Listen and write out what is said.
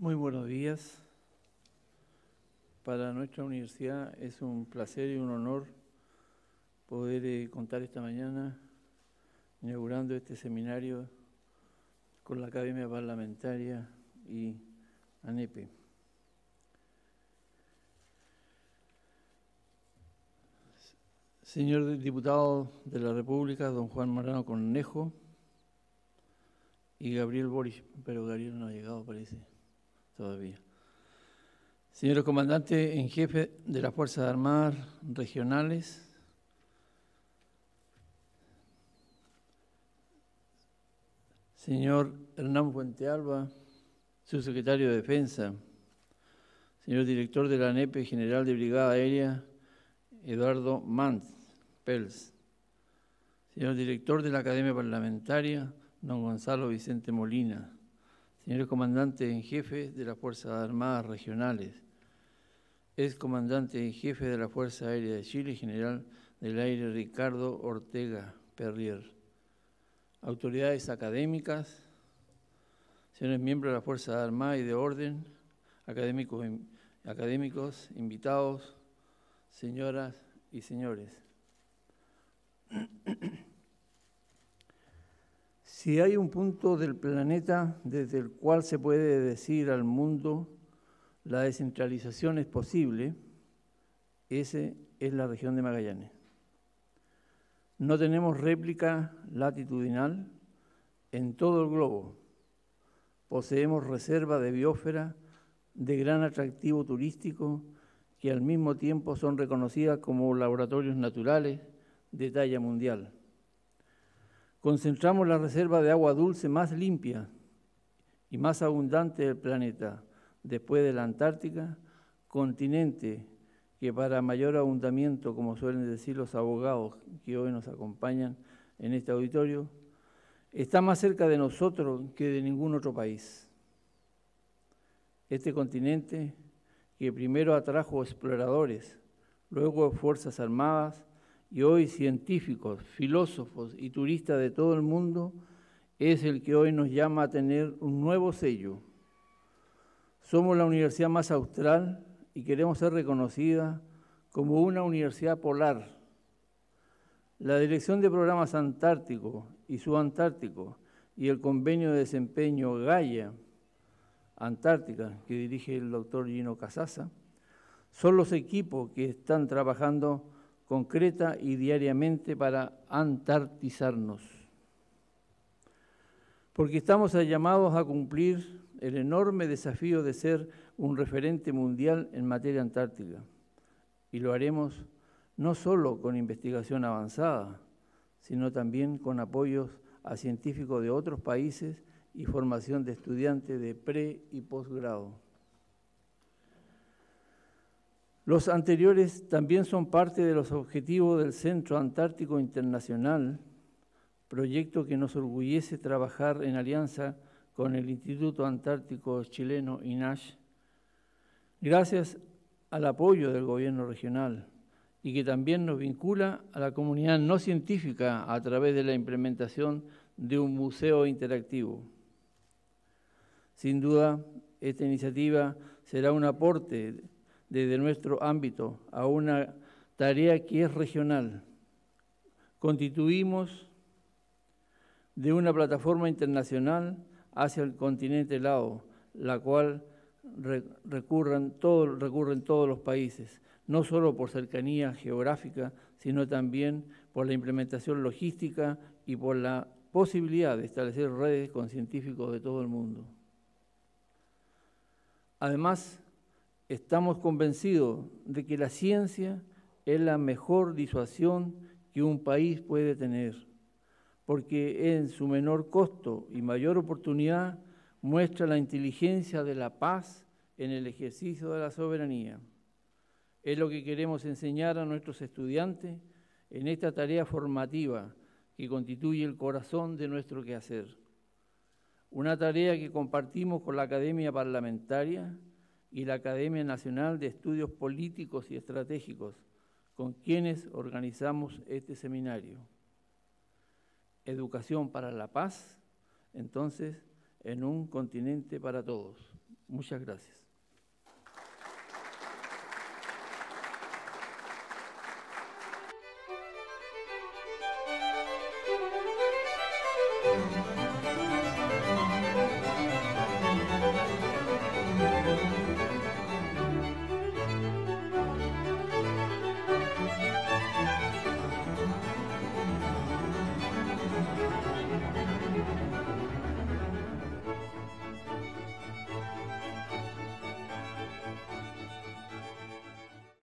Muy buenos días. Para nuestra universidad es un placer y un honor poder eh, contar esta mañana inaugurando este seminario con la Academia Parlamentaria y ANEPE. Señor diputado de la República, don Juan Marano Cornejo y Gabriel Boris, pero Gabriel no ha llegado, parece todavía. Señor comandante en jefe de las Fuerzas Armadas Regionales, señor Hernán Fuentealba, subsecretario de Defensa, señor director de la ANEPE, e, General de Brigada Aérea, Eduardo Mantz Pels, señor director de la Academia Parlamentaria, don Gonzalo Vicente Molina, señor comandante en jefe de las Fuerzas Armadas Regionales, Es comandante en jefe de la Fuerza Aérea de Chile, general del aire Ricardo Ortega Perrier, autoridades académicas, señores miembros de la Fuerza Armadas y de Orden, académicos, académicos invitados, señoras y señores. Si hay un punto del planeta desde el cual se puede decir al mundo la descentralización es posible, ese es la región de Magallanes. No tenemos réplica latitudinal en todo el globo. Poseemos reserva de biósfera de gran atractivo turístico que al mismo tiempo son reconocidas como laboratorios naturales de talla mundial concentramos la reserva de agua dulce más limpia y más abundante del planeta, después de la Antártica, continente que para mayor abundamiento, como suelen decir los abogados que hoy nos acompañan en este auditorio, está más cerca de nosotros que de ningún otro país. Este continente que primero atrajo exploradores, luego fuerzas armadas y hoy científicos, filósofos y turistas de todo el mundo, es el que hoy nos llama a tener un nuevo sello. Somos la universidad más austral y queremos ser reconocida como una universidad polar. La Dirección de Programas Antártico y Subantártico y el Convenio de Desempeño Gaia Antártica, que dirige el doctor Gino Casasa, son los equipos que están trabajando concreta y diariamente para antartizarnos. Porque estamos llamados a cumplir el enorme desafío de ser un referente mundial en materia antártica. Y lo haremos no solo con investigación avanzada, sino también con apoyos a científicos de otros países y formación de estudiantes de pre y posgrado. Los anteriores también son parte de los objetivos del Centro Antártico Internacional, proyecto que nos orgullece trabajar en alianza con el Instituto Antártico Chileno INASH, gracias al apoyo del gobierno regional y que también nos vincula a la comunidad no científica a través de la implementación de un museo interactivo. Sin duda, esta iniciativa será un aporte desde nuestro ámbito a una tarea que es regional. Constituimos de una plataforma internacional hacia el continente lao, la cual recurren, todo, recurren todos los países, no solo por cercanía geográfica, sino también por la implementación logística y por la posibilidad de establecer redes con científicos de todo el mundo. Además, Estamos convencidos de que la ciencia es la mejor disuasión que un país puede tener, porque en su menor costo y mayor oportunidad muestra la inteligencia de la paz en el ejercicio de la soberanía. Es lo que queremos enseñar a nuestros estudiantes en esta tarea formativa que constituye el corazón de nuestro quehacer. Una tarea que compartimos con la Academia Parlamentaria y la Academia Nacional de Estudios Políticos y Estratégicos, con quienes organizamos este seminario. Educación para la paz, entonces, en un continente para todos. Muchas gracias.